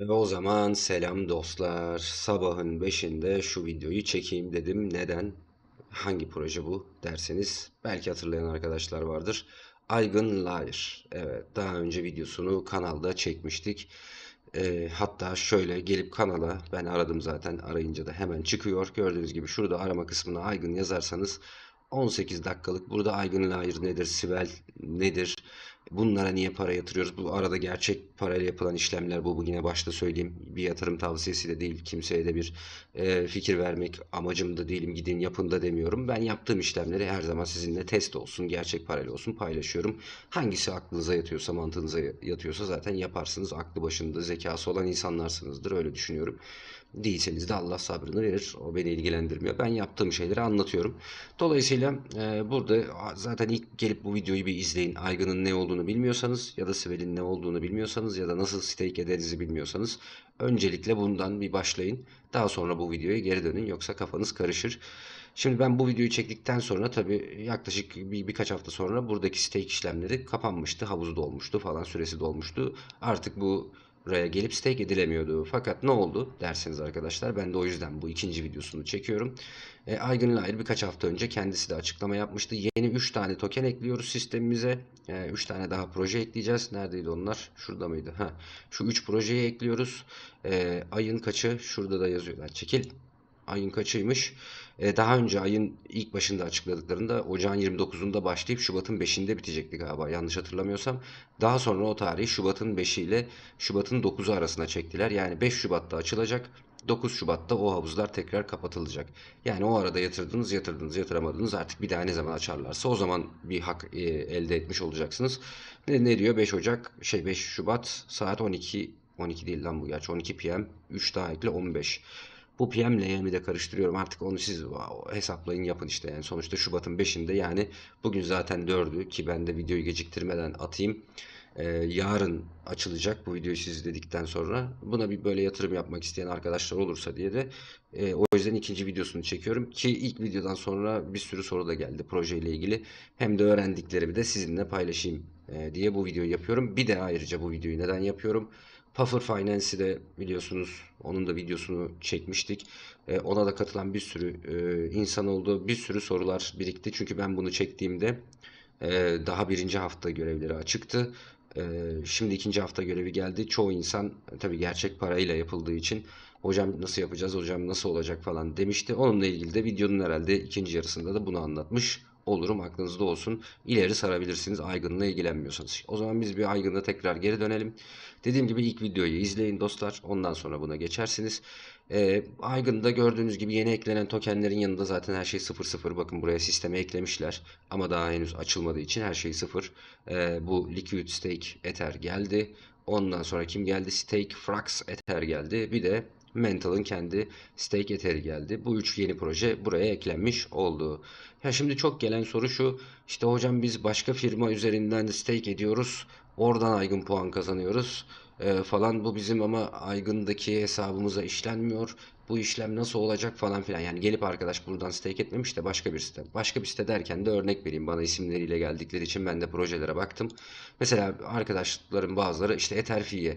Ve o zaman selam dostlar. Sabahın 5'inde şu videoyu çekeyim dedim. Neden? Hangi proje bu derseniz belki hatırlayan arkadaşlar vardır. Aygın Lair. Evet daha önce videosunu kanalda çekmiştik. E, hatta şöyle gelip kanala ben aradım zaten arayınca da hemen çıkıyor. Gördüğünüz gibi şurada arama kısmına Aygın yazarsanız 18 dakikalık burada Aygın Layır nedir, Sibel nedir, bunlara niye para yatırıyoruz? Bu arada gerçek parayla yapılan işlemler bu. bu yine başta söyleyeyim bir yatırım tavsiyesi de değil. Kimseye de bir e, fikir vermek amacım da değilim gidin yapın da demiyorum. Ben yaptığım işlemleri her zaman sizinle test olsun, gerçek parayla olsun paylaşıyorum. Hangisi aklınıza yatıyorsa, mantığınıza yatıyorsa zaten yaparsınız. Aklı başında zekası olan insanlarsınızdır öyle düşünüyorum. Değilseniz de Allah sabrını verir. O beni ilgilendirmiyor. Ben yaptığım şeyleri anlatıyorum. Dolayısıyla e, burada zaten ilk gelip bu videoyu bir izleyin. Aygın'ın ne olduğunu bilmiyorsanız ya da Sibel'in ne olduğunu bilmiyorsanız ya da nasıl stake ederizi bilmiyorsanız öncelikle bundan bir başlayın. Daha sonra bu videoya geri dönün yoksa kafanız karışır. Şimdi ben bu videoyu çektikten sonra tabi yaklaşık bir, birkaç hafta sonra buradaki stake işlemleri kapanmıştı. Havuzu dolmuştu falan süresi dolmuştu. Artık bu buraya gelip stake edilemiyordu. Fakat ne oldu derseniz arkadaşlar ben de o yüzden bu ikinci videosunu çekiyorum. E, Aygün Lair birkaç hafta önce kendisi de açıklama yapmıştı. Yeni 3 tane token ekliyoruz sistemimize. 3 e, tane daha proje ekleyeceğiz. Neredeydi onlar? Şurada mıydı? Ha, şu 3 projeyi ekliyoruz. E, ayın kaçı? Şurada da yazıyorlar. çekil. Ayın kaçıymış? E, daha önce ayın ilk başında açıkladıklarında ocağın 29'unda başlayıp Şubat'ın 5'inde bitecekti galiba yanlış hatırlamıyorsam. Daha sonra o tarihi Şubat'ın 5'i ile Şubat'ın 9'u arasına çektiler. Yani 5 Şubat'ta açılacak 9 Şubat'ta o havuzlar tekrar kapatılacak. Yani o arada yatırdınız, yatırdınız, yatıramadınız. Artık bir daha ne zaman açarlarsa o zaman bir hak e, elde etmiş olacaksınız. Ne, ne diyor? 5 Ocak, şey 5 Şubat saat 12 12 değil lan bu gerçi 12 PM 3 daha ekle 15. Bu PM ile YM'i de karıştırıyorum artık onu siz hesaplayın yapın işte yani sonuçta Şubat'ın 5'inde yani bugün zaten 4'ü ki ben de videoyu geciktirmeden atayım. Ee, yarın açılacak bu videoyu siz izledikten sonra buna bir böyle yatırım yapmak isteyen arkadaşlar olursa diye de e, o yüzden ikinci videosunu çekiyorum ki ilk videodan sonra bir sürü soru da geldi projeyle ilgili hem de öğrendiklerimi de sizinle paylaşayım e, diye bu videoyu yapıyorum bir de ayrıca bu videoyu neden yapıyorum Puffer Finance'i de biliyorsunuz onun da videosunu çekmiştik. E, ona da katılan bir sürü e, insan oldu. Bir sürü sorular birikti. Çünkü ben bunu çektiğimde e, daha birinci hafta görevleri açıktı. E, şimdi ikinci hafta görevi geldi. Çoğu insan e, tabi gerçek parayla yapıldığı için hocam nasıl yapacağız, hocam nasıl olacak falan demişti. Onunla ilgili de videonun herhalde ikinci yarısında da bunu anlatmış olurum. Aklınızda olsun. İleri sarabilirsiniz Aygın'la ilgilenmiyorsanız. O zaman biz bir Aygın'la tekrar geri dönelim. Dediğim gibi ilk videoyu izleyin dostlar. Ondan sonra buna geçersiniz. E, Aygın'da gördüğünüz gibi yeni eklenen tokenlerin yanında zaten her şey 0-0. Bakın buraya sisteme eklemişler. Ama daha henüz açılmadığı için her şey 0. E, ee, bu Liquid Stake Ether geldi. Ondan sonra kim geldi? Stake Frax Ether geldi. Bir de Mental'ın kendi Stake Ether'i geldi. Bu üç yeni proje buraya eklenmiş oldu. Ya şimdi çok gelen soru şu. İşte hocam biz başka firma üzerinden stake ediyoruz. Oradan aygın puan kazanıyoruz e, falan. Bu bizim ama aygındaki hesabımıza işlenmiyor. Bu işlem nasıl olacak falan filan. Yani gelip arkadaş buradan stake etmemiş de başka bir site. Başka bir site derken de örnek vereyim. Bana isimleriyle geldikleri için ben de projelere baktım. Mesela arkadaşlarım bazıları işte Etherfi'ye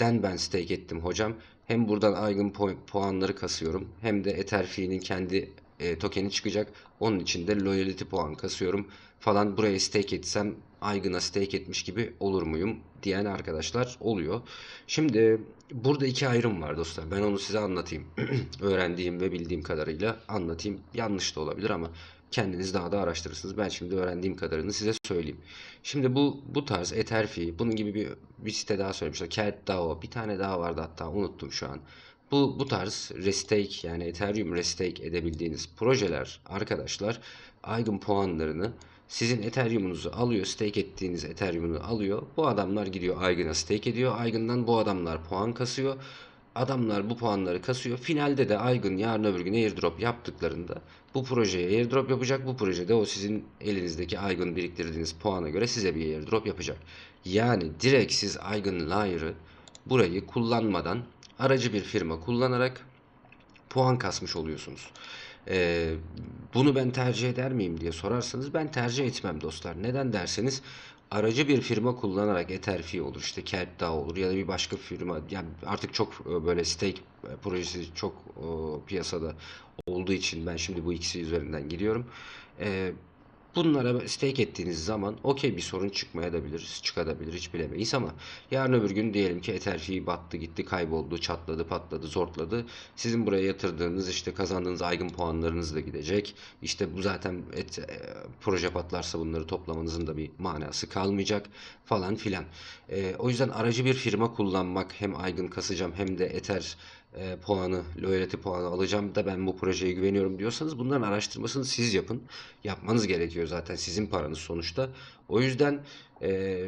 den ben stake ettim hocam. Hem buradan aygın puanları kasıyorum hem de Eterfi'nin kendi e, tokeni çıkacak. Onun için de loyalty puan kasıyorum falan buraya stake etsem Aygın'a stake etmiş gibi olur muyum diyen arkadaşlar oluyor. Şimdi burada iki ayrım var dostlar. Ben onu size anlatayım. Öğrendiğim ve bildiğim kadarıyla anlatayım. Yanlış da olabilir ama kendiniz daha da araştırırsınız. Ben şimdi öğrendiğim kadarını size söyleyeyim. Şimdi bu bu tarz Etherfi bunun gibi bir, bir site daha söylemişler. Kert DAO bir tane daha vardı hatta unuttum şu an. Bu, bu tarz restake yani Ethereum restake edebildiğiniz projeler arkadaşlar Aygın puanlarını sizin Ethereum'unuzu alıyor, stake ettiğiniz Ethereum'unu alıyor. Bu adamlar gidiyor Aygın'a stake ediyor. Aygın'dan bu adamlar puan kasıyor. Adamlar bu puanları kasıyor. Finalde de Aygın yarın öbür gün airdrop yaptıklarında bu projeye airdrop yapacak. Bu projede o sizin elinizdeki Aygın biriktirdiğiniz puana göre size bir airdrop yapacak. Yani direkt siz Aygın Liar'ı burayı kullanmadan aracı bir firma kullanarak puan kasmış oluyorsunuz. Ee, bunu ben tercih eder miyim diye sorarsanız ben tercih etmem dostlar. Neden derseniz aracı bir firma kullanarak Etherfi olur işte Kerda olur ya da bir başka firma yani artık çok e, böyle stake e, projesi çok o, e, piyasada olduğu için ben şimdi bu ikisi üzerinden gidiyorum. Ee, Bunlara stake ettiğiniz zaman okey bir sorun çıkmaya da bilir, çıkabilir hiç bilemeyiz ama yarın öbür gün diyelim ki Ether battı gitti kayboldu çatladı patladı zortladı. Sizin buraya yatırdığınız işte kazandığınız aygın puanlarınız da gidecek. İşte bu zaten et, e, proje patlarsa bunları toplamanızın da bir manası kalmayacak falan filan. E, o yüzden aracı bir firma kullanmak hem aygın kasacağım hem de Ether e, puanı, loyalty puanı alacağım da ben bu projeye güveniyorum diyorsanız bunların araştırmasını siz yapın. Yapmanız gerekiyor zaten sizin paranız sonuçta. O yüzden e,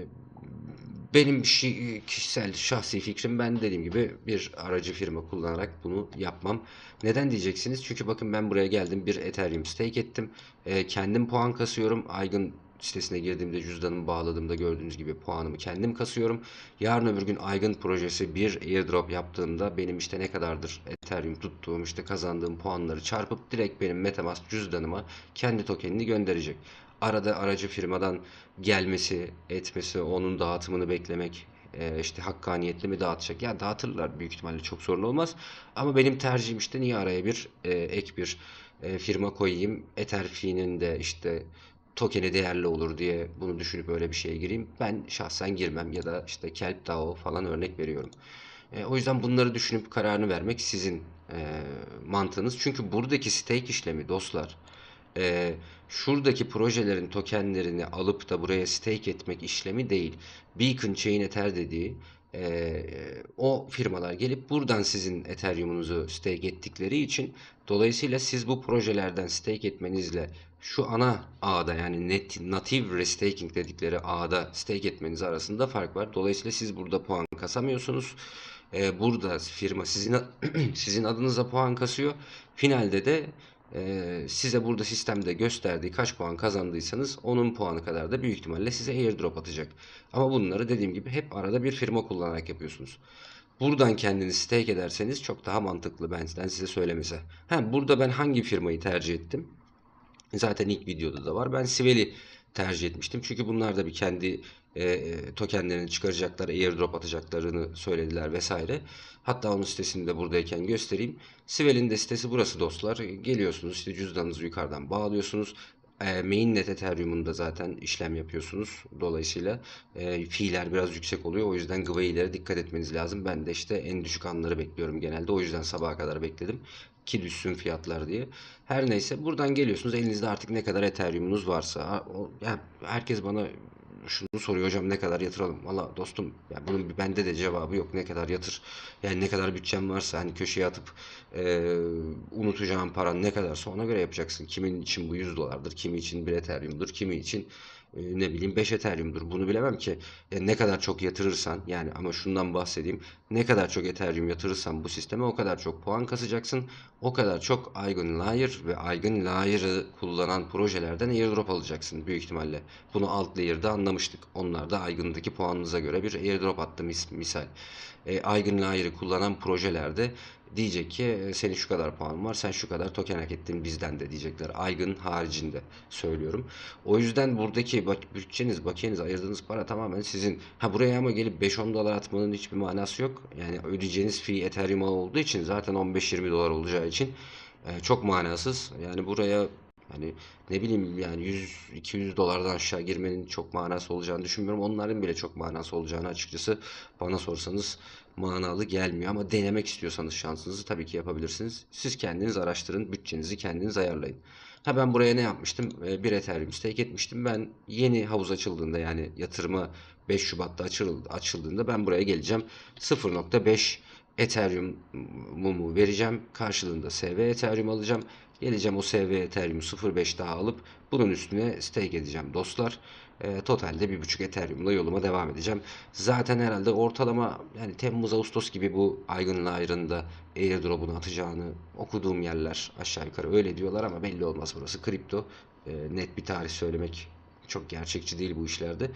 benim şey, kişisel şahsi fikrim ben dediğim gibi bir aracı firma kullanarak bunu yapmam. Neden diyeceksiniz? Çünkü bakın ben buraya geldim bir Ethereum stake ettim. E, kendim puan kasıyorum. Aygın sitesine girdiğimde cüzdanımı bağladığımda gördüğünüz gibi puanımı kendim kasıyorum. Yarın öbür gün Aygın projesi bir airdrop yaptığımda benim işte ne kadardır Ethereum tuttuğum işte kazandığım puanları çarpıp direkt benim Metamask cüzdanıma kendi tokenini gönderecek. Arada aracı firmadan gelmesi, etmesi, onun dağıtımını beklemek e, işte hakkaniyetli mi dağıtacak? Ya dağıtırlar büyük ihtimalle çok sorun olmaz. Ama benim tercihim işte niye araya bir e, ek bir e, firma koyayım. Ether fee'nin de işte tokeni değerli olur diye bunu düşünüp öyle bir şeye gireyim. Ben şahsen girmem ya da işte Kelp DAO falan örnek veriyorum. E, o yüzden bunları düşünüp kararını vermek sizin e, mantığınız. Çünkü buradaki stake işlemi dostlar e, şuradaki projelerin tokenlerini alıp da buraya stake etmek işlemi değil. Beacon Chain Ether dediği e, o firmalar gelip buradan sizin Ethereum'unuzu stake ettikleri için dolayısıyla siz bu projelerden stake etmenizle şu ana ağda yani net, native restaking dedikleri ağda stake etmeniz arasında fark var. Dolayısıyla siz burada puan kasamıyorsunuz. Ee, burada firma sizin sizin adınıza puan kasıyor. Finalde de e, size burada sistemde gösterdiği kaç puan kazandıysanız onun puanı kadar da büyük ihtimalle size airdrop atacak. Ama bunları dediğim gibi hep arada bir firma kullanarak yapıyorsunuz. Buradan kendinizi stake ederseniz çok daha mantıklı benden size söylemesi. Ha, burada ben hangi firmayı tercih ettim? Zaten ilk videoda da var. Ben Siveli tercih etmiştim. Çünkü bunlar da bir kendi e, e, tokenlerini çıkaracaklar, airdrop atacaklarını söylediler vesaire. Hatta onun sitesini de buradayken göstereyim. Sivel'in de sitesi burası dostlar. Geliyorsunuz işte cüzdanınızı yukarıdan bağlıyorsunuz. E, mainnet Ethereum'unda zaten işlem yapıyorsunuz. Dolayısıyla e, fiiller biraz yüksek oluyor. O yüzden giveaway'lere dikkat etmeniz lazım. Ben de işte en düşük anları bekliyorum genelde. O yüzden sabaha kadar bekledim ki düşsün fiyatlar diye. Her neyse buradan geliyorsunuz elinizde artık ne kadar Ethereum'unuz varsa. Yani herkes bana şunu soruyor hocam ne kadar yatıralım? Valla dostum ya bunun bende de cevabı yok. Ne kadar yatır? Yani ne kadar bütçem varsa hani köşeye atıp e, unutacağın paran ne kadarsa ona göre yapacaksın. Kimin için bu 100 dolardır, kimi için bir Ethereum'dur, kimi için e, ne bileyim 5 Ethereum'dur. Bunu bilemem ki e, ne kadar çok yatırırsan yani ama şundan bahsedeyim. Ne kadar çok Ethereum yatırırsan bu sisteme o kadar çok puan kasacaksın. O kadar çok Eigen Layer ve Eigen Layer'ı kullanan projelerden airdrop alacaksın büyük ihtimalle. Bunu alt layer'da anlamıştık. Onlar da Eigen'daki puanınıza göre bir airdrop attı mis misal. E, Eigen Layer'ı kullanan projelerde diyecek ki e, senin şu kadar puan var sen şu kadar token hak ettin bizden de diyecekler aygın haricinde söylüyorum. O yüzden buradaki bak, bütçeniz bakiyeniz ayırdığınız para tamamen sizin. Ha buraya ama gelip 5-10 dolar atmanın hiçbir manası yok. Yani ödeyeceğiniz fee Ethereum olduğu için zaten 15-20 dolar olacağı için e, çok manasız. Yani buraya Hani ne bileyim yani 100-200 dolardan aşağı girmenin çok manası olacağını düşünmüyorum. Onların bile çok manası olacağını açıkçası bana sorsanız manalı gelmiyor ama denemek istiyorsanız şansınızı tabii ki yapabilirsiniz. Siz kendiniz araştırın, bütçenizi kendiniz ayarlayın. Ha ben buraya ne yapmıştım? Ee, bir Ethereum stake etmiştim. Ben yeni havuz açıldığında yani yatırımı 5 Şubat'ta açıldığında ben buraya geleceğim. 0.5 ethereum mumu vereceğim. Karşılığında SV Ethereum alacağım. Geleceğim o SV Ethereum 0.5 daha alıp bunun üstüne stake edeceğim dostlar. E, totalde 1.5 Ethereum'la yoluma devam edeceğim. Zaten herhalde ortalama yani Temmuz Ağustos gibi bu Aygın ayrında airdrop'unu atacağını okuduğum yerler aşağı yukarı öyle diyorlar ama belli olmaz burası kripto. E, net bir tarih söylemek çok gerçekçi değil bu işlerde.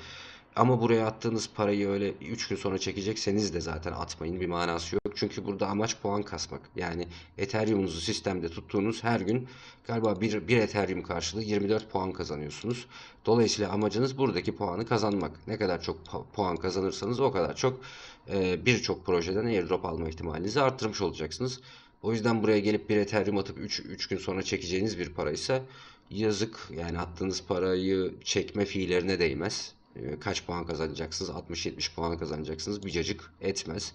Ama buraya attığınız parayı öyle 3 gün sonra çekecekseniz de zaten atmayın bir manası yok. Çünkü burada amaç puan kasmak. Yani Ethereum'unuzu sistemde tuttuğunuz her gün galiba bir bir Ethereum karşılığı 24 puan kazanıyorsunuz. Dolayısıyla amacınız buradaki puanı kazanmak. Ne kadar çok puan kazanırsanız o kadar çok e, birçok projeden airdrop alma ihtimalinizi arttırmış olacaksınız. O yüzden buraya gelip bir Ethereum atıp 3, 3 gün sonra çekeceğiniz bir paraysa yazık. Yani attığınız parayı çekme fiillerine değmez. Ee, kaç puan kazanacaksınız 60-70 puan kazanacaksınız bir etmez.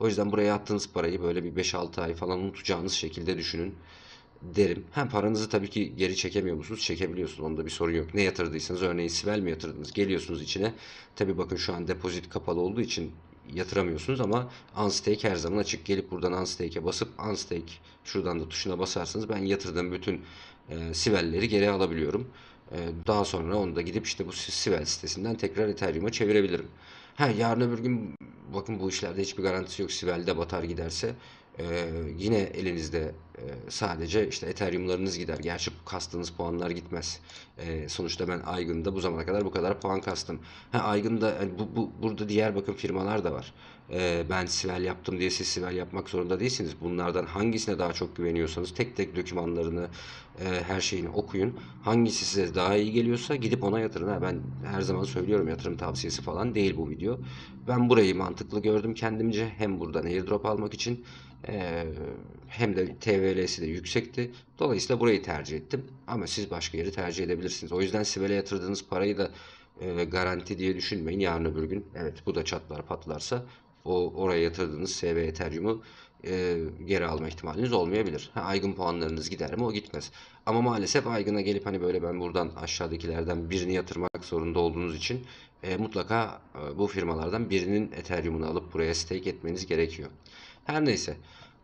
O yüzden buraya attığınız parayı böyle bir 5-6 ay falan unutacağınız şekilde düşünün derim. Hem paranızı tabii ki geri çekemiyor musunuz? Çekebiliyorsunuz. Onda bir sorun yok. Ne yatırdıysanız örneğin Sibel mi yatırdınız? Geliyorsunuz içine. Tabii bakın şu an depozit kapalı olduğu için yatıramıyorsunuz ama unstake her zaman açık. Gelip buradan unstake'e basıp unstake şuradan da tuşuna basarsanız ben yatırdığım bütün e, Sibel'leri geri alabiliyorum. Ee, daha sonra onu da gidip işte bu Sivil sitesinden tekrar Ethereum'a çevirebilirim. Ha yarın öbür gün bakın bu işlerde hiçbir garantisi yok. Sibel de batar giderse ee, yine elinizde e, sadece işte Ethereum'larınız gider. Gerçi kastığınız puanlar gitmez. E, sonuçta ben Aygın'da bu zamana kadar bu kadar puan kastım. Ha, Aygın'da yani bu, bu, burada diğer bakın firmalar da var. E, ben Sibel yaptım diye siz Sibel yapmak zorunda değilsiniz. Bunlardan hangisine daha çok güveniyorsanız tek tek dokümanlarını e, her şeyini okuyun. Hangisi size daha iyi geliyorsa gidip ona yatırın. Ha, ben her zaman söylüyorum yatırım tavsiyesi falan değil bu video. Ben burayı mantıklı gördüm kendimce. Hem buradan airdrop almak için hem de TVL'si de yüksekti. Dolayısıyla burayı tercih ettim. Ama siz başka yeri tercih edebilirsiniz. O yüzden Sibel'e yatırdığınız parayı da garanti diye düşünmeyin. Yarın öbür gün evet bu da çatlar patlarsa o oraya yatırdığınız SB Ethereum'u e, geri alma ihtimaliniz olmayabilir. Ha, aygın puanlarınız gider mi o gitmez. Ama maalesef aygına gelip hani böyle ben buradan aşağıdakilerden birini yatırmak zorunda olduğunuz için e, mutlaka e, bu firmalardan birinin Ethereum'unu alıp buraya stake etmeniz gerekiyor. Her neyse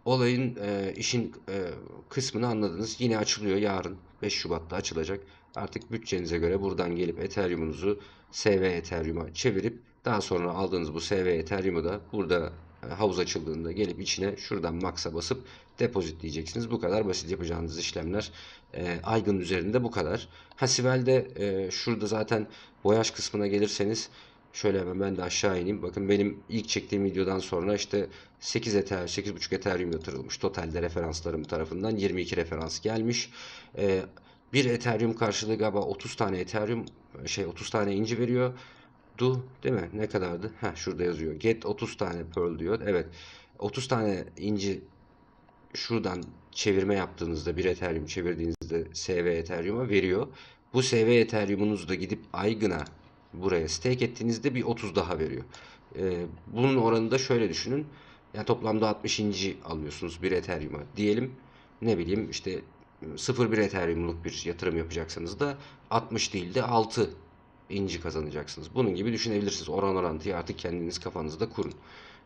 olayın e, işin e, kısmını anladınız. Yine açılıyor yarın 5 Şubat'ta açılacak. Artık bütçenize göre buradan gelip Ethereum'unuzu SV Ethereum'a çevirip daha sonra aldığınız bu SV Ethereum'u da burada e, havuz açıldığında gelip içine şuradan max'a basıp depozitleyeceksiniz. Bu kadar basit yapacağınız işlemler. E, Aygın üzerinde bu kadar. Hasivel'de e, şurada zaten boyaş kısmına gelirseniz Şöyle hemen ben de aşağı ineyim. Bakın benim ilk çektiğim videodan sonra işte 8 Ethereum, 8.5 Ethereum yatırılmış. Totalde referanslarım tarafından 22 referans gelmiş. Ee, bir Ethereum karşılığı galiba 30 tane Ethereum şey 30 tane inci veriyor. Du değil mi? Ne kadardı? Ha şurada yazıyor. Get 30 tane pearl diyor. Evet. 30 tane inci şuradan çevirme yaptığınızda bir Ethereum çevirdiğinizde SV Ethereum'a veriyor. Bu SV Ethereum'unuzu da gidip Aygın'a buraya stake ettiğinizde bir 30 daha veriyor. E, bunun oranı da şöyle düşünün. Yani toplamda 60. alıyorsunuz bir Ethereum'a diyelim. Ne bileyim işte 0.1 Ethereum'luk bir yatırım yapacaksanız da 60 değil de 6 inci kazanacaksınız. Bunun gibi düşünebilirsiniz. Oran orantıyı artık kendiniz kafanızda kurun.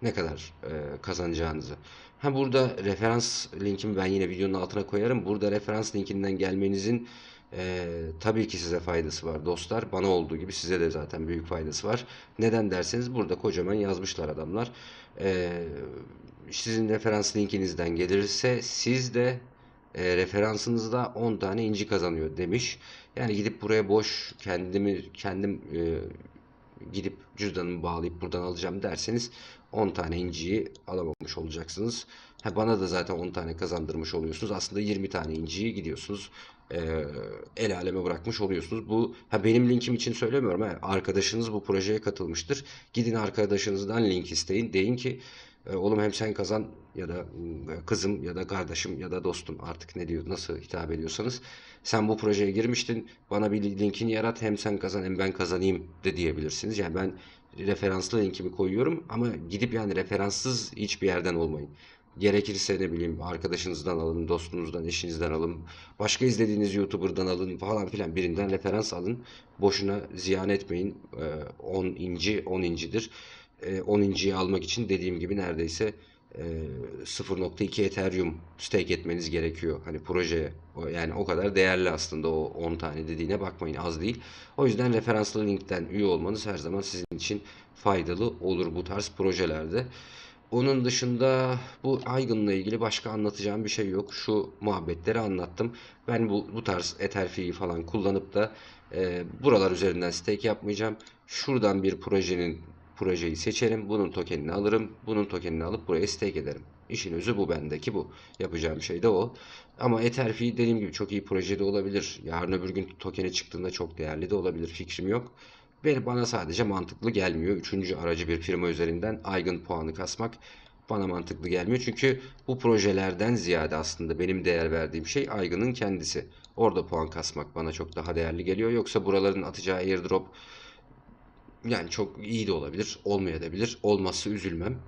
Ne kadar e, kazanacağınızı. Ha burada referans linkimi ben yine videonun altına koyarım. Burada referans linkinden gelmenizin ee, tabii ki size faydası var dostlar. Bana olduğu gibi size de zaten büyük faydası var. Neden derseniz burada kocaman yazmışlar adamlar. Ee, sizin referans linkinizden gelirse siz de e, referansınızda 10 tane inci kazanıyor demiş. Yani gidip buraya boş kendimi kendim e, gidip cüzdanımı bağlayıp buradan alacağım derseniz 10 tane inciyi alamamış olacaksınız. Ha, bana da zaten 10 tane kazandırmış oluyorsunuz. Aslında 20 tane inciyi gidiyorsunuz el aleme bırakmış oluyorsunuz. Bu ha benim linkim için söylemiyorum. He. Arkadaşınız bu projeye katılmıştır. Gidin arkadaşınızdan link isteyin. Deyin ki oğlum hem sen kazan ya da kızım ya da kardeşim ya da dostum artık ne diyor nasıl hitap ediyorsanız sen bu projeye girmiştin bana bir linkini yarat hem sen kazan hem ben kazanayım de diyebilirsiniz. Yani ben referanslı linkimi koyuyorum ama gidip yani referanssız hiçbir yerden olmayın. Gerekirse ne bileyim arkadaşınızdan alın, dostunuzdan, eşinizden alın, başka izlediğiniz YouTuber'dan alın falan filan birinden referans alın. Boşuna ziyan etmeyin. 10 ee, inci 10 incidir. 10 ee, inciyi almak için dediğim gibi neredeyse 0.2 e, Ethereum stake etmeniz gerekiyor. Hani projeye yani o kadar değerli aslında o 10 tane dediğine bakmayın az değil. O yüzden referanslı linkten üye olmanız her zaman sizin için faydalı olur bu tarz projelerde. Onun dışında bu Aygın'la ilgili başka anlatacağım bir şey yok. Şu muhabbetleri anlattım. Ben bu, bu tarz Etherfi'yi falan kullanıp da e, buralar üzerinden stake yapmayacağım. Şuradan bir projenin projeyi seçerim. Bunun tokenini alırım. Bunun tokenini alıp buraya stake ederim. İşin özü bu bendeki bu. Yapacağım şey de o. Ama Etherfi dediğim gibi çok iyi projede olabilir. Yarın öbür gün tokeni çıktığında çok değerli de olabilir. Fikrim yok. Ve bana sadece mantıklı gelmiyor. Üçüncü aracı bir firma üzerinden aygın puanı kasmak bana mantıklı gelmiyor. Çünkü bu projelerden ziyade aslında benim değer verdiğim şey aygının kendisi. Orada puan kasmak bana çok daha değerli geliyor. Yoksa buraların atacağı airdrop yani çok iyi de olabilir, olmayabilir. Olması üzülmem.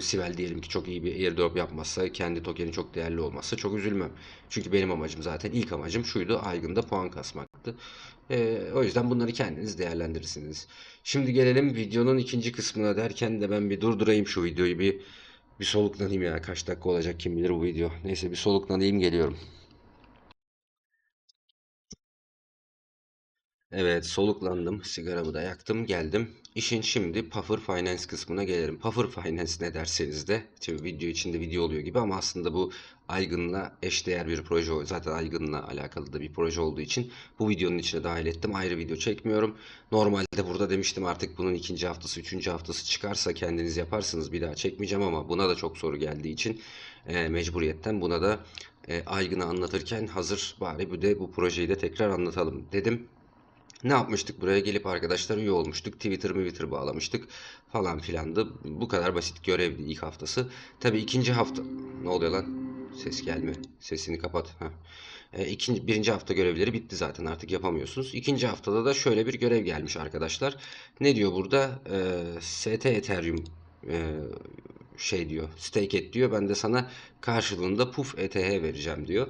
Sibel diyelim ki çok iyi bir airdrop yapmazsa, kendi tokeni çok değerli olmazsa çok üzülmem. Çünkü benim amacım zaten ilk amacım şuydu Aygın'da puan kasmaktı. Ee, o yüzden bunları kendiniz değerlendirirsiniz. Şimdi gelelim videonun ikinci kısmına derken de ben bir durdurayım şu videoyu bir bir soluklanayım ya. Kaç dakika olacak kim bilir bu video. Neyse bir soluklanayım geliyorum. Evet soluklandım. Sigaramı da yaktım. Geldim. İşin şimdi Puffer Finance kısmına gelirim Puffer Finance ne derseniz de şimdi video içinde video oluyor gibi ama aslında bu Aygın'la eşdeğer bir proje. Zaten Aygın'la alakalı da bir proje olduğu için bu videonun içine dahil ettim. Ayrı video çekmiyorum. Normalde burada demiştim artık bunun ikinci haftası, üçüncü haftası çıkarsa kendiniz yaparsınız. Bir daha çekmeyeceğim ama buna da çok soru geldiği için e, mecburiyetten buna da e, Aygın'ı anlatırken hazır bari bu de bu projeyi de tekrar anlatalım dedim. Ne yapmıştık? Buraya gelip arkadaşlar üye olmuştuk. Twitter Twitter bağlamıştık falan filandı. Bu kadar basit görevdi ilk haftası. Tabi ikinci hafta... Ne oluyor lan? Ses gelmiyor. Sesini kapat. Heh. E, ikinci, birinci hafta görevleri bitti zaten artık yapamıyorsunuz. İkinci haftada da şöyle bir görev gelmiş arkadaşlar. Ne diyor burada? E, ST Ethereum e, şey diyor. Stake et diyor. Ben de sana karşılığında puf ETH vereceğim diyor.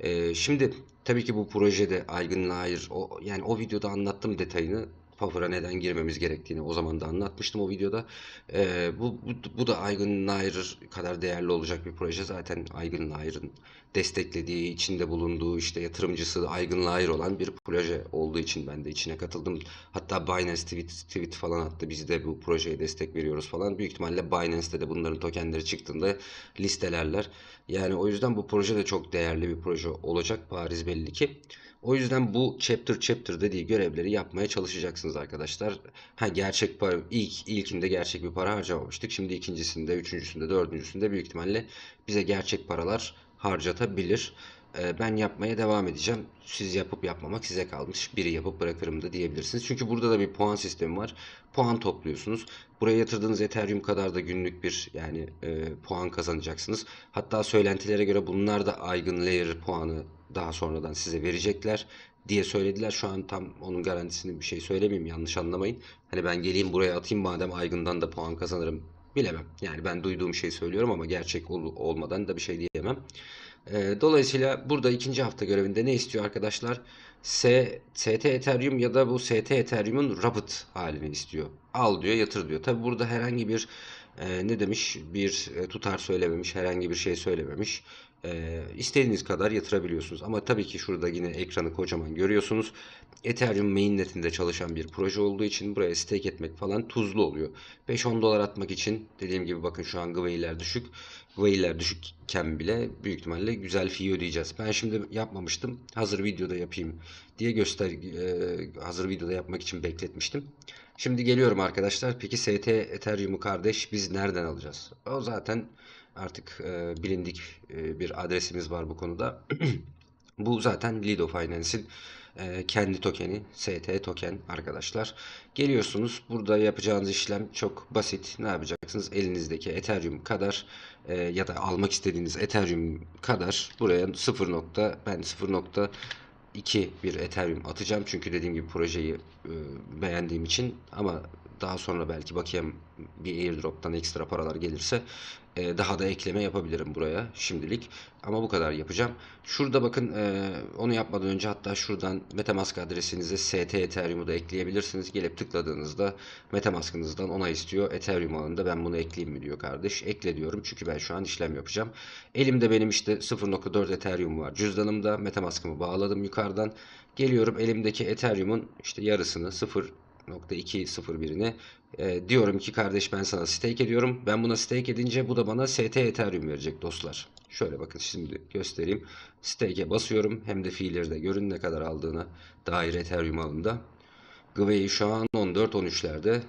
E, şimdi Tabii ki bu projede Aygın'la hayır. O, yani o videoda anlattım detayını. Puffer'a neden girmemiz gerektiğini o zaman da anlatmıştım o videoda. E, bu, bu, bu da Aygün Nair kadar değerli olacak bir proje. Zaten Aygün Nair'ın desteklediği, içinde bulunduğu işte yatırımcısı Aygün Nair olan bir proje olduğu için ben de içine katıldım. Hatta Binance tweet, tweet falan attı. Biz de bu projeye destek veriyoruz falan. Büyük ihtimalle Binance'de de bunların tokenleri çıktığında listelerler. Yani o yüzden bu proje de çok değerli bir proje olacak. Paris belli ki. O yüzden bu chapter chapter dediği görevleri yapmaya çalışacaksınız arkadaşlar. Ha gerçek para ilk ilkinde gerçek bir para harcamamıştık. Şimdi ikincisinde, üçüncüsünde, dördüncüsünde büyük ihtimalle bize gerçek paralar harcatabilir. Ee, ben yapmaya devam edeceğim. Siz yapıp yapmamak size kalmış. Biri yapıp bırakırım da diyebilirsiniz. Çünkü burada da bir puan sistemi var. Puan topluyorsunuz. Buraya yatırdığınız Ethereum kadar da günlük bir yani e, puan kazanacaksınız. Hatta söylentilere göre bunlar da Aygın Layer puanı daha sonradan size verecekler diye söylediler. Şu an tam onun garantisini bir şey söylemeyeyim yanlış anlamayın. Hani ben geleyim buraya atayım madem Aygın'dan da puan kazanırım bilemem. Yani ben duyduğum şeyi söylüyorum ama gerçek ol olmadan da bir şey diyemem. E, dolayısıyla burada ikinci hafta görevinde ne istiyor arkadaşlar? S, ST Ethereum ya da bu ST Ethereum'un Rabbit halini istiyor. Al diyor yatır diyor. Tabi burada herhangi bir e, ne demiş bir e, tutar söylememiş herhangi bir şey söylememiş e, istediğiniz kadar yatırabiliyorsunuz. Ama tabii ki şurada yine ekranı kocaman görüyorsunuz. Ethereum mainnetinde çalışan bir proje olduğu için buraya stake etmek falan tuzlu oluyor. 5-10 dolar atmak için dediğim gibi bakın şu an Gweiler düşük. Gweiler düşükken bile büyük ihtimalle güzel fee ödeyeceğiz. Ben şimdi yapmamıştım. Hazır videoda yapayım diye göster e, hazır videoda yapmak için bekletmiştim. Şimdi geliyorum arkadaşlar. Peki ST Ethereum'u kardeş biz nereden alacağız? O zaten artık e, bilindik e, bir adresimiz var bu konuda. bu zaten Lido Finance'in e, kendi tokeni, ST token arkadaşlar. Geliyorsunuz burada yapacağınız işlem çok basit. Ne yapacaksınız? Elinizdeki Ethereum kadar e, ya da almak istediğiniz Ethereum kadar buraya 0. ben 0. 2 bir Ethereum atacağım. Çünkü dediğim gibi projeyi e, beğendiğim için ama daha sonra belki bakayım bir airdrop'tan ekstra paralar gelirse e, daha da ekleme yapabilirim buraya şimdilik. Ama bu kadar yapacağım. Şurada bakın e, onu yapmadan önce hatta şuradan Metamask adresinize ST Ethereum'u da ekleyebilirsiniz. Gelip tıkladığınızda Metamask'ınızdan onay istiyor. Ethereum alanında ben bunu ekleyeyim mi diyor kardeş. Ekle diyorum çünkü ben şu an işlem yapacağım. Elimde benim işte 0.4 Ethereum var. Cüzdanımda Metamask'ımı bağladım yukarıdan. Geliyorum elimdeki Ethereum'un işte yarısını 0 0.201'ine e, diyorum ki kardeş ben sana stake ediyorum. Ben buna stake edince bu da bana ST Ethereum verecek dostlar. Şöyle bakın şimdi göstereyim. Stake'e basıyorum. Hem de fiilleri de görün ne kadar aldığını dair Ethereum alında. Gwei şu an 14-13'lerde.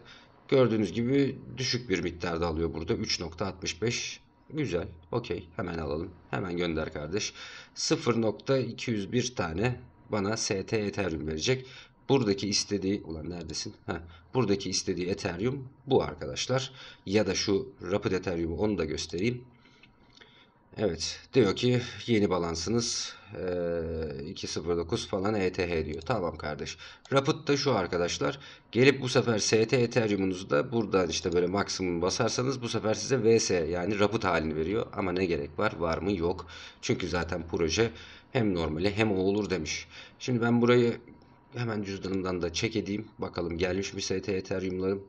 Gördüğünüz gibi düşük bir miktarda alıyor burada. 3.65 Güzel. Okey. Hemen alalım. Hemen gönder kardeş. 0.201 tane bana ST Ethereum verecek. Buradaki istediği olan neredesin? Heh, buradaki istediği Ethereum bu arkadaşlar. Ya da şu Rapid Ethereum'u onu da göstereyim. Evet diyor ki yeni balansınız e, 2.09 falan ETH diyor. Tamam kardeş. Rapid da şu arkadaşlar. Gelip bu sefer ST Ethereum'unuzu da buradan işte böyle maksimum basarsanız bu sefer size VS yani Rapid halini veriyor. Ama ne gerek var? Var mı? Yok. Çünkü zaten proje hem normali hem o olur demiş. Şimdi ben burayı Hemen cüzdanımdan da çek edeyim. Bakalım gelmiş mi ST Ethereum'larım.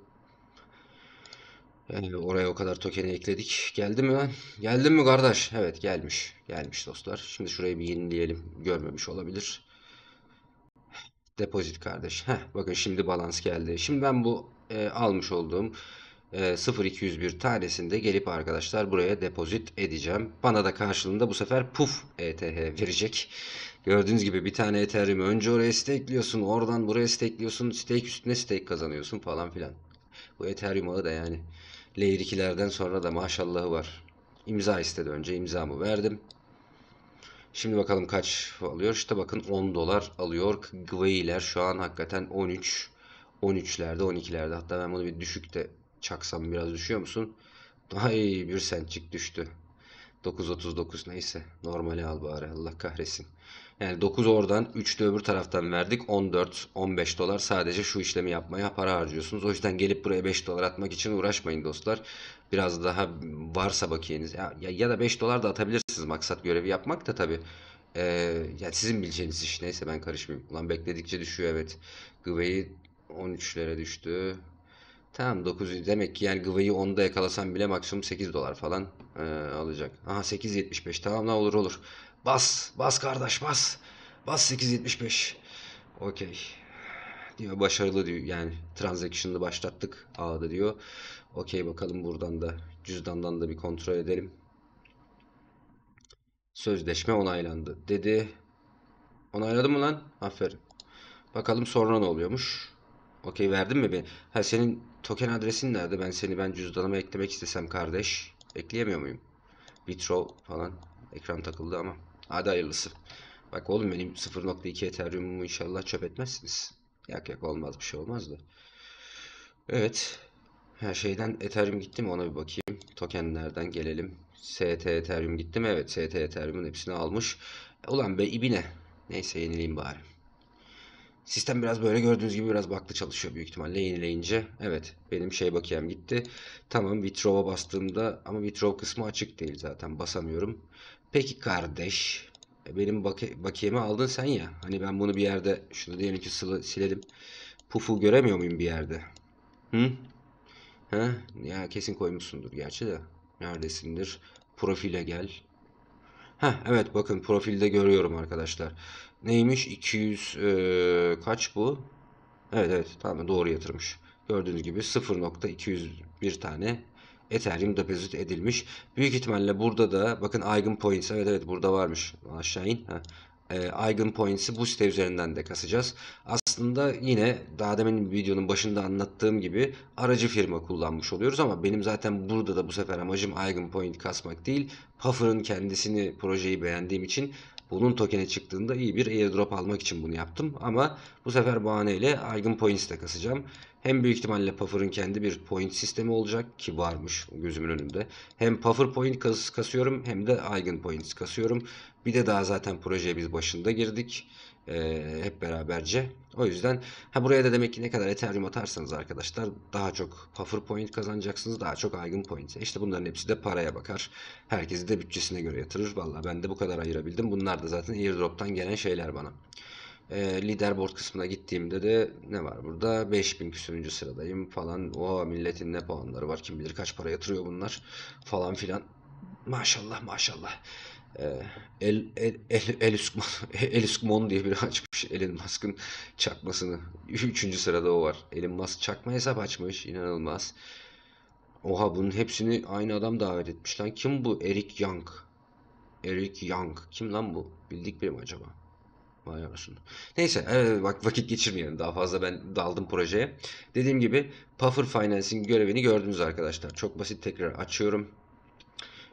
Yani ee, oraya o kadar tokeni ekledik. Geldi mi lan? Geldi mi kardeş? Evet gelmiş. Gelmiş dostlar. Şimdi şurayı bir yenileyelim. Görmemiş olabilir. Depozit kardeş. Heh, bakın şimdi balans geldi. Şimdi ben bu e, almış olduğum e, 0201 tanesinde gelip arkadaşlar buraya depozit edeceğim. Bana da karşılığında bu sefer puf ETH verecek. Gördüğünüz gibi bir tane Ethereum önce oraya stakeliyorsun. Oradan buraya stakeliyorsun. Stake üstüne stake kazanıyorsun falan filan. Bu Ethereum ağı da yani. Layer 2'lerden sonra da maşallahı var. İmza istedi önce imzamı verdim. Şimdi bakalım kaç alıyor. İşte bakın 10 dolar alıyor. Gweiler şu an hakikaten 13. 13'lerde 12'lerde. Hatta ben bunu bir düşükte çaksam biraz düşüyor musun? Ay bir sentçik düştü. 9.39 neyse normali al bari Allah kahretsin. Yani 9 oradan 3 de öbür taraftan verdik. 14, 15 dolar sadece şu işlemi yapmaya para harcıyorsunuz. O yüzden gelip buraya 5 dolar atmak için uğraşmayın dostlar. Biraz daha varsa bakiyeniz. Ya, ya, da 5 dolar da atabilirsiniz maksat görevi yapmak da tabii. Ee, yani sizin bileceğiniz iş neyse ben karışmayayım. Ulan bekledikçe düşüyor evet. Gıveyi 13'lere düştü. Tamam 9 demek ki yani gıvayı 10'da yakalasam bile maksimum 8 dolar falan e, alacak. Aha 8.75 tamam ne olur olur. Bas, bas kardeş bas. Bas 875. Okey. Diyor başarılı diyor. Yani transaction'ı başlattık ağda diyor. Okey bakalım buradan da cüzdandan da bir kontrol edelim. Sözleşme onaylandı dedi. Onayladın mı lan? Aferin. Bakalım sonra ne oluyormuş. Okey verdin mi beni? Ha senin token adresin nerede? Ben seni ben cüzdanıma eklemek istesem kardeş. Ekleyemiyor muyum? Bitro falan. Ekran takıldı ama. Hadi hayırlısı. Bak oğlum benim 0.2 Ethereum'umu inşallah çöp etmezsiniz. Yak yak olmaz bir şey olmaz da. Evet. Her şeyden Ethereum gitti mi ona bir bakayım. Tokenlerden gelelim. ST Ethereum gitti mi? Evet ST Ethereum'un hepsini almış. E, ulan be ibine. Neyse yenileyim bari. Sistem biraz böyle gördüğünüz gibi biraz baklı çalışıyor büyük ihtimalle yenileyince. Evet benim şey bakayım gitti. Tamam Vitrov'a bastığımda ama Vitrov kısmı açık değil zaten basamıyorum. Peki kardeş e, benim baki, bakiyemi aldın sen ya. Hani ben bunu bir yerde şunu diyelim ki sılı, silelim. Pufu göremiyor muyum bir yerde? Hı? Ha? Ya kesin koymuşsundur gerçi de. Neredesindir? Profile gel. Ha evet bakın profilde görüyorum arkadaşlar. Neymiş? 200 e, kaç bu? Evet evet tamam doğru yatırmış. Gördüğünüz gibi 0.201 tane Ethereum deposit edilmiş. Büyük ihtimalle burada da bakın Eigen Points evet evet burada varmış. Aşağı in. Ha. E, Eigen Points'i bu site üzerinden de kasacağız. Aslında yine daha demin videonun başında anlattığım gibi aracı firma kullanmış oluyoruz ama benim zaten burada da bu sefer amacım Eigen Point kasmak değil. Puffer'ın kendisini projeyi beğendiğim için bunun tokeni çıktığında iyi bir airdrop almak için bunu yaptım. Ama bu sefer bahaneyle Argun Points de kasacağım. Hem büyük ihtimalle Puffer'ın kendi bir point sistemi olacak ki varmış gözümün önünde. Hem Puffer point kas kasıyorum hem de Eigen points kasıyorum. Bir de daha zaten projeye biz başında girdik. Ee, hep beraberce. O yüzden ha buraya da demek ki ne kadar Ethereum atarsanız arkadaşlar daha çok Puffer point kazanacaksınız. Daha çok Eigen point. E işte bunların hepsi de paraya bakar. Herkesi de bütçesine göre yatırır. Valla ben de bu kadar ayırabildim. Bunlar da zaten airdrop'tan gelen şeyler bana. E, ee, liderboard kısmına gittiğimde de ne var burada? 5000 küsürüncü sıradayım falan. O milletin ne puanları var kim bilir kaç para yatırıyor bunlar falan filan. Maşallah maşallah. Ee, el, el, el, el, Eliskmon diye biri açmış Elon Musk'ın çakmasını. Üçüncü sırada o var. Elon Musk çakma hesap açmış. inanılmaz. Oha bunun hepsini aynı adam davet etmiş lan. Kim bu? Eric Young. Eric Young. Kim lan bu? Bildik biri mi acaba? Vay anasını. Neyse e, bak vakit geçirmeyelim daha fazla ben daldım projeye. Dediğim gibi Puffer Finance'in görevini gördünüz arkadaşlar. Çok basit tekrar açıyorum.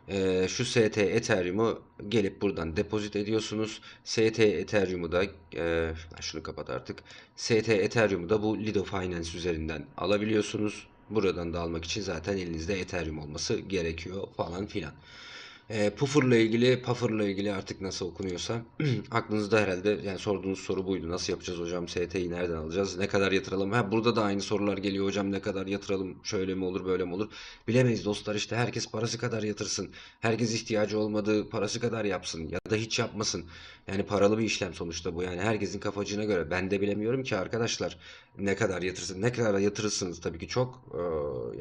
E, şu ST Ethereum'u gelip buradan depozit ediyorsunuz. ST Ethereum'u da e, şunu kapat artık. ST Ethereum'u da bu Lido Finance üzerinden alabiliyorsunuz. Buradan da almak için zaten elinizde Ethereum olması gerekiyor falan filan. E, puffer'la ilgili, puffer'la ilgili artık nasıl okunuyorsa aklınızda herhalde yani sorduğunuz soru buydu. Nasıl yapacağız hocam? ST'yi nereden alacağız? Ne kadar yatıralım? Ha burada da aynı sorular geliyor hocam. Ne kadar yatıralım? Şöyle mi olur, böyle mi olur? Bilemeyiz dostlar işte herkes parası kadar yatırsın. Herkes ihtiyacı olmadığı parası kadar yapsın ya da hiç yapmasın. Yani paralı bir işlem sonuçta bu. Yani herkesin kafacığına göre. Ben de bilemiyorum ki arkadaşlar ne kadar yatırsın, ne kadar yatırırsınız tabii ki çok e,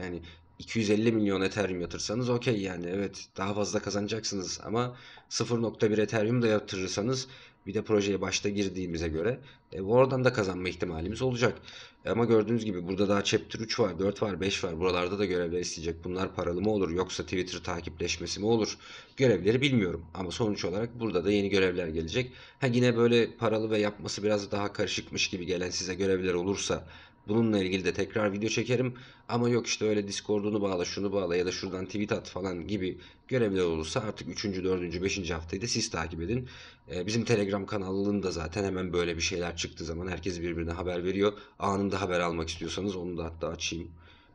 yani 250 milyon Ethereum yatırsanız okey yani evet daha fazla kazanacaksınız ama 0.1 Ethereum da yatırırsanız bir de projeye başta girdiğimize göre e, oradan da kazanma ihtimalimiz olacak. E, ama gördüğünüz gibi burada daha chapter 3 var, 4 var, 5 var. Buralarda da görevler isteyecek. Bunlar paralı mı olur yoksa Twitter takipleşmesi mi olur? Görevleri bilmiyorum ama sonuç olarak burada da yeni görevler gelecek. Ha yine böyle paralı ve yapması biraz daha karışıkmış gibi gelen size görevler olursa Bununla ilgili de tekrar video çekerim. Ama yok işte öyle Discord'unu bağla, şunu bağla ya da şuradan tweet at falan gibi görevler olursa artık 3. 4. 5. haftayı da siz takip edin. Ee, bizim Telegram kanalında zaten hemen böyle bir şeyler çıktığı zaman herkes birbirine haber veriyor. Anında haber almak istiyorsanız onu da hatta açayım.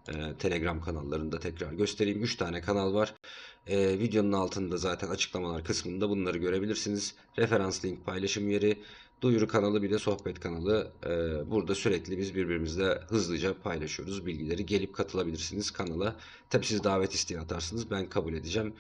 Ee, Telegram kanallarında tekrar göstereyim. 3 tane kanal var. Ee, videonun altında zaten açıklamalar kısmında bunları görebilirsiniz. Referans link paylaşım yeri Duyuru kanalı bir de sohbet kanalı. Ee, burada sürekli biz birbirimizle hızlıca paylaşıyoruz bilgileri. Gelip katılabilirsiniz kanala. Tabi siz davet isteği atarsınız. Ben kabul edeceğim.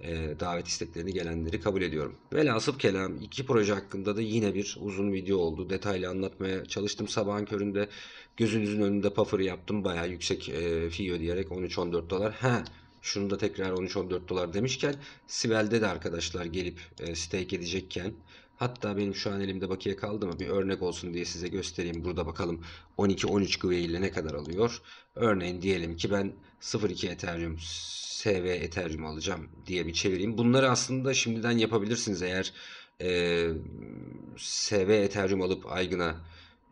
Ee, davet isteklerini gelenleri kabul ediyorum. Velhasıl kelam iki proje hakkında da yine bir uzun video oldu. Detaylı anlatmaya çalıştım sabahın köründe. Gözünüzün önünde puffer'ı yaptım. baya yüksek e, fee ödeyerek 13-14 dolar. he şunu da tekrar 13-14 dolar demişken Sibel'de de arkadaşlar gelip e, stake edecekken Hatta benim şu an elimde bakiye kaldı mı bir örnek olsun diye size göstereyim. Burada bakalım 12-13 güve ile ne kadar alıyor. Örneğin diyelim ki ben 0.2 Ethereum SV Ethereum alacağım diye bir çevireyim. Bunları aslında şimdiden yapabilirsiniz eğer e, SV Ethereum alıp Aygın'a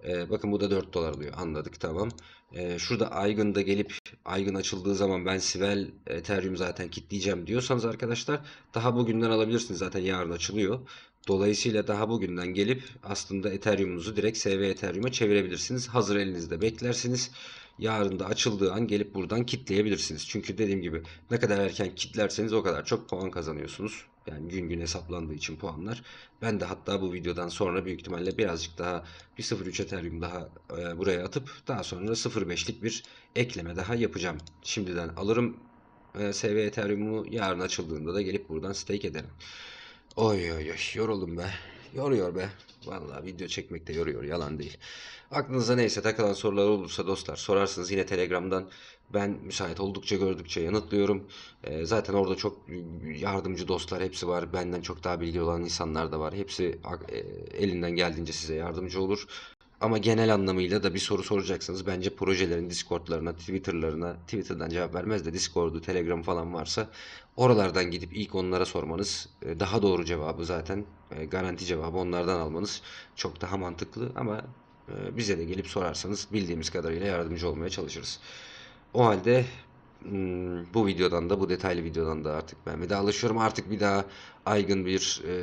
e, bakın bu da 4 dolar oluyor anladık tamam. E, şurada Aygın'da gelip Aygın açıldığı zaman ben Sivel Ethereum zaten kitleyeceğim diyorsanız arkadaşlar daha bugünden alabilirsiniz zaten yarın açılıyor. Dolayısıyla daha bugünden gelip aslında Ethereum'unuzu direkt SV Ethereum'a çevirebilirsiniz. Hazır elinizde beklersiniz. Yarın da açıldığı an gelip buradan kitleyebilirsiniz. Çünkü dediğim gibi ne kadar erken kitlerseniz o kadar çok puan kazanıyorsunuz. Yani gün gün hesaplandığı için puanlar. Ben de hatta bu videodan sonra büyük ihtimalle birazcık daha bir 0.3 Ethereum daha e, buraya atıp daha sonra 0.5'lik bir ekleme daha yapacağım. Şimdiden alırım e, SV Ethereum'u yarın açıldığında da gelip buradan stake ederim. Oy oy oy yoruldum be. Yoruyor be. Vallahi video çekmek de yoruyor yalan değil. Aklınıza neyse takılan sorular olursa dostlar sorarsınız yine Telegram'dan. Ben müsait oldukça gördükçe yanıtlıyorum. E, zaten orada çok yardımcı dostlar hepsi var. Benden çok daha bilgi olan insanlar da var. Hepsi e, elinden geldiğince size yardımcı olur. Ama genel anlamıyla da bir soru soracaksınız bence projelerin Discord'larına, Twitter'larına, Twitter'dan cevap vermez de Discord'u, Telegram falan varsa oralardan gidip ilk onlara sormanız e, daha doğru cevabı zaten e, garanti cevabı onlardan almanız çok daha mantıklı ama e, bize de gelip sorarsanız bildiğimiz kadarıyla yardımcı olmaya çalışırız. O halde Hmm, bu videodan da bu detaylı videodan da artık ben vedalaşıyorum. Artık bir daha Aygın bir e,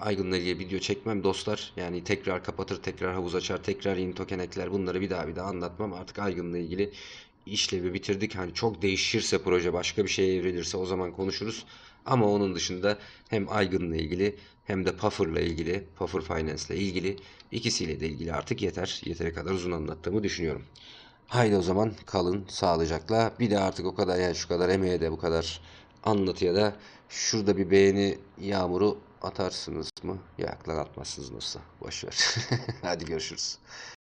Aygın'la ilgili video çekmem dostlar. Yani tekrar kapatır, tekrar havuz açar, tekrar yeni token ekler bunları bir daha bir daha anlatmam. Artık Aygın'la ilgili işlevi bitirdik. Hani çok değişirse proje başka bir şeye evrilirse o zaman konuşuruz. Ama onun dışında hem Aygın'la ilgili hem de Puffer'la ilgili, Puffer Finance'la ilgili ikisiyle de ilgili artık yeter. Yeteri kadar uzun anlattığımı düşünüyorum. Haydi o zaman kalın sağlıcakla. Bir de artık o kadar yani şu kadar emeğe de bu kadar anlatıya da şurada bir beğeni yağmuru atarsınız mı? Yok lan atmazsınız nasılsa. Boşver. Hadi görüşürüz.